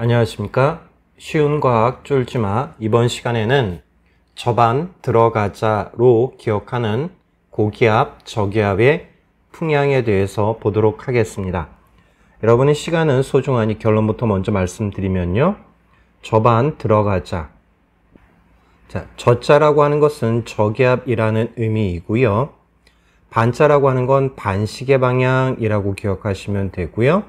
안녕하십니까 쉬운 과학 쫄지마 이번 시간에는 저반 들어가자로 기억하는 고기압 저기압의 풍향에 대해서 보도록 하겠습니다 여러분의 시간은 소중하니 결론부터 먼저 말씀드리면요 저반 들어가자 자, 저자라고 하는 것은 저기압이라는 의미이고요 반자라고 하는 건 반시계 방향이라고 기억하시면 되고요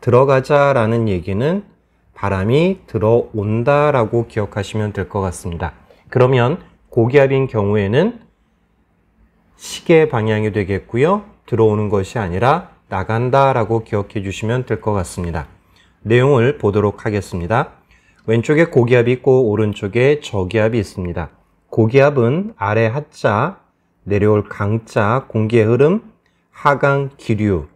들어가자라는 얘기는 바람이 들어온다라고 기억하시면 될 것 같습니다. 그러면 고기압인 경우에는 시계 방향이 되겠고요. 들어오는 것이 아니라 나간다라고 기억해 주시면 될 것 같습니다. 내용을 보도록 하겠습니다. 왼쪽에 고기압이 있고 오른쪽에 저기압이 있습니다. 고기압은 아래 하자, 내려올 강자, 공기의 흐름, 하강, 기류,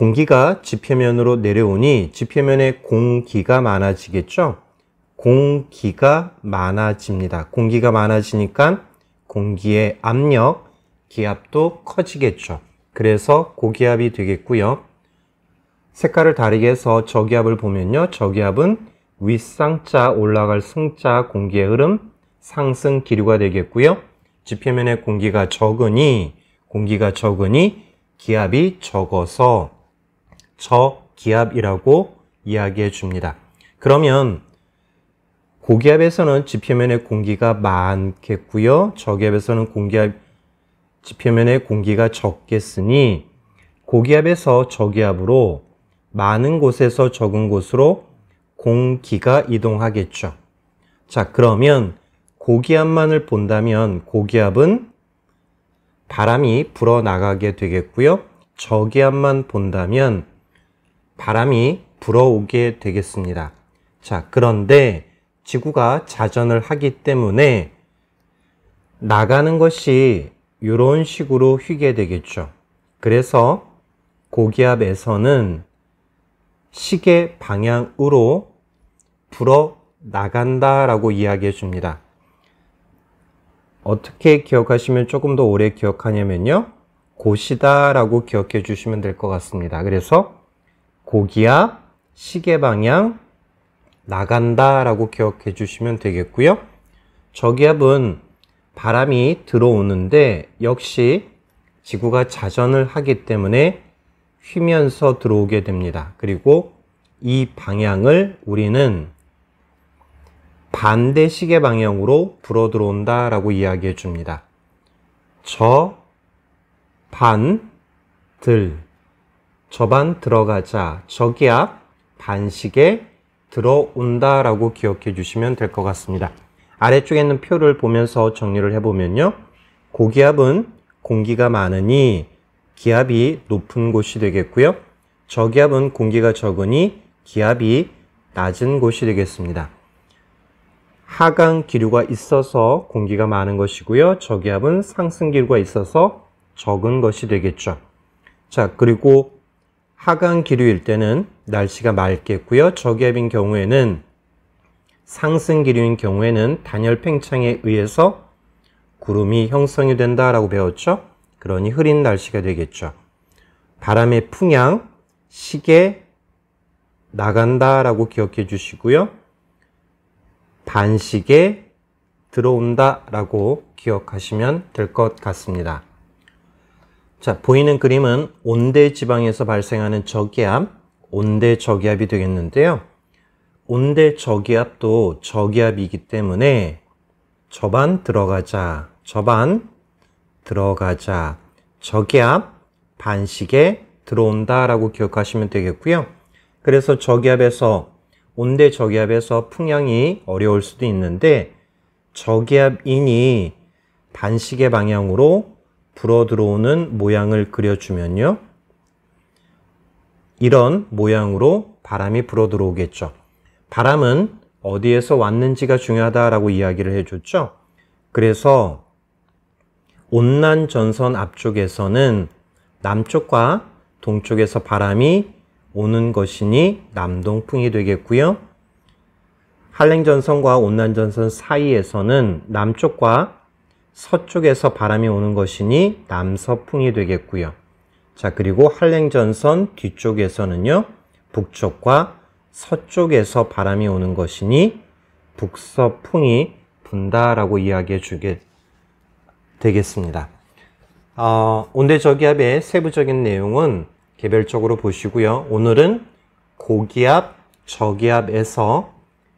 공기가 지표면으로 내려오니 지표면에 공기가 많아지겠죠? 공기가 많아집니다. 공기가 많아지니까 공기의 압력, 기압도 커지겠죠. 그래서 고기압이 되겠고요. 색깔을 다르게 해서 저기압을 보면요. 저기압은 윗상자 올라갈 승자 공기의 흐름 상승 기류가 되겠고요. 지표면에 공기가 적으니 공기가 적으니 기압이 적어서 저기압이라고 이야기해 줍니다. 그러면 고기압에서는 지표면에 공기가 많겠고요. 저기압에서는 공기압 지표면에 공기가 적겠으니 고기압에서 저기압으로 많은 곳에서 적은 곳으로 공기가 이동하겠죠. 자, 그러면 고기압만을 본다면 고기압은 바람이 불어나가게 되겠고요. 저기압만 본다면 바람이 불어오게 되겠습니다. 자, 그런데 지구가 자전을 하기 때문에 나가는 것이 이런 식으로 휘게 되겠죠. 그래서 고기압에서는 시계 방향으로 불어 나간다라고 이야기해 줍니다. 어떻게 기억하시면 조금 더 오래 기억하냐면요. 고이다라고 기억해 주시면 될 것 같습니다. 그래서 고기압, 시계 방향, 나간다 라고 기억해 주시면 되겠고요. 저기압은 바람이 들어오는데 역시 지구가 자전을 하기 때문에 휘면서 들어오게 됩니다. 그리고 이 방향을 우리는 반대 시계 방향으로 불어 들어온다 라고 이야기해 줍니다. 저, 반, 들. 저반 들어가자 저기압 반식에 들어온다 라고 기억해 주시면 될 것 같습니다. 아래쪽에 있는 표를 보면서 정리를 해보면요. 고기압은 공기가 많으니 기압이 높은 곳이 되겠고요. 저기압은 공기가 적으니 기압이 낮은 곳이 되겠습니다. 하강 기류가 있어서 공기가 많은 것이고요. 저기압은 상승 기류가 있어서 적은 것이 되겠죠. 자, 그리고 하강 기류 일때는 날씨가 맑겠고요. 저기압인 경우에는 상승 기류인 경우에는 단열 팽창에 의해서 구름이 형성이 된다라고 배웠죠. 그러니 흐린 날씨가 되겠죠. 바람의 풍향, 시계 나간다라고 기억해 주시고요. 반시계 들어온다라고 기억하시면 될 것 같습니다. 자, 보이는 그림은 온대 지방에서 발생하는 저기압, 온대 저기압이 되겠는데요. 온대 저기압도 저기압이기 때문에 저반 들어가자, 저반 들어가자, 저기압 반식에 들어온다라고 기억하시면 되겠고요. 그래서 저기압에서 온대 저기압에서 풍향이 어려울 수도 있는데 저기압인이 반시계 방향으로 불어 들어오는 모양을 그려주면요. 이런 모양으로 바람이 불어 들어오겠죠. 바람은 어디에서 왔는지가 중요하다라고 이야기를 해줬죠. 그래서 온난 전선 앞쪽에서는 남쪽과 동쪽에서 바람이 오는 것이니 남동풍이 되겠고요. 한랭전선과 온난전선 사이에서는 남쪽과 서쪽에서 바람이 오는 것이니 남서풍이 되겠고요. 자, 그리고 한랭전선 뒤쪽에서는요. 북쪽과 서쪽에서 바람이 오는 것이니 북서풍이 분다라고 이야기해 주게 되겠습니다. 어, 온대저기압의 세부적인 내용은 개별적으로 보시고요. 오늘은 고기압, 저기압에서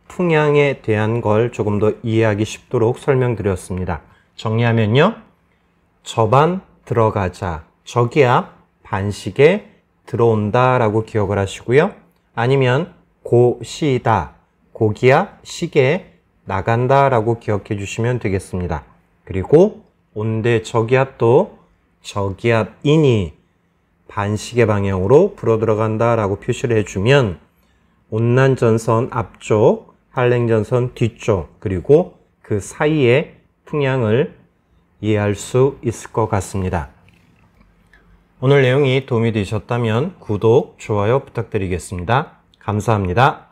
풍향에 대한 걸 조금 더 이해하기 쉽도록 설명드렸습니다. 정리하면요. 저반 들어가자. 저기야 반식에 들어온다 라고 기억을 하시고요. 아니면 고시다. 고기야 시계 나간다 라고 기억해 주시면 되겠습니다. 그리고 온대 저기압 도 저기압이니 반시계 방향으로 불어 들어간다 라고 표시를 해주면 온난전선 앞쪽, 한랭전선 뒤쪽, 그리고 그 사이에 풍향을 이해할 수 있을 것 같습니다. 오늘 내용이 도움이 되셨다면 구독, 좋아요 부탁드리겠습니다. 감사합니다.